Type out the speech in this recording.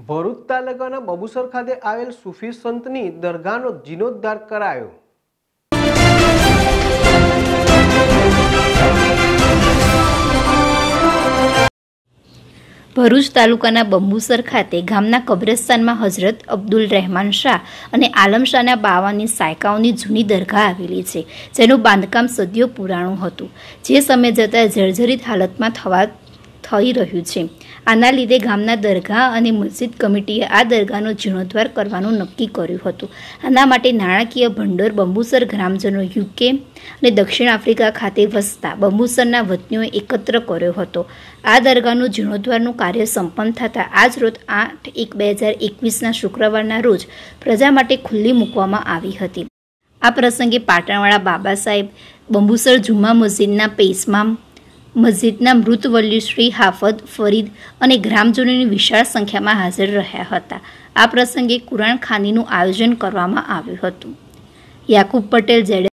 ભરૂચ તાલુકાના બબુસર ખાતે આવેલ સુફી સંતની દરગાહનો જીર્ણોદ્ધાર કરાયો ભરૂચ તાલુકાના બંબુસર ખાતે ગામના કબ્રસ્તાનમાં હઝરત અબ્દુલ રહેમાન શાહ અને આલમ શાહના બાવાની સાયકાઓની જૂની દરગાહ આવેલી છે જેનું બાંધકામ સદીઓ પુરાણું હતું જે સમય જતાં જર્જરિત હાલતમાં થવા થઈ રહ્યું છે આના લીધે ગામના દરગાહ અને મસ્જિદ કમિટીએ આ દરગાહનો જીર્ણોદ્ધાર કરવાનું નક્કી કર્યું હતું આના માટે નાણાકીય ભંડોળ બંબુસર ગ્રામજનો યુકે અને દક્ષિણ આફ્રિકા ખાતે વસતા બંબુસરના વતનીઓએ એકત્ર કર્યો હતો આ દરગાહનું જીર્ણોદ્ધારનું કાર્ય સંપન્ન થતાં આજ રોજ આઠ એક બે હજાર એકવીસના શુક્રવારના રોજ પ્રજા માટે ખુલ્લી મૂકવામાં આવી હતી આ પ્રસંગે પાટણવાળા બાબા સાહેબ બંબુસર જુમ્મા મસ્જિદના પેસમાં મસ્જિદના મૃતવલ્લી શ્રી હાફદ ફરીદ અને ગ્રામજનોની વિશાળ સંખ્યામાં હાજર રહ્યા હતા આ પ્રસંગે કુરાન ખાનીનું આયોજન કરવામાં આવ્યું હતું યાકુબ પટેલ જેડે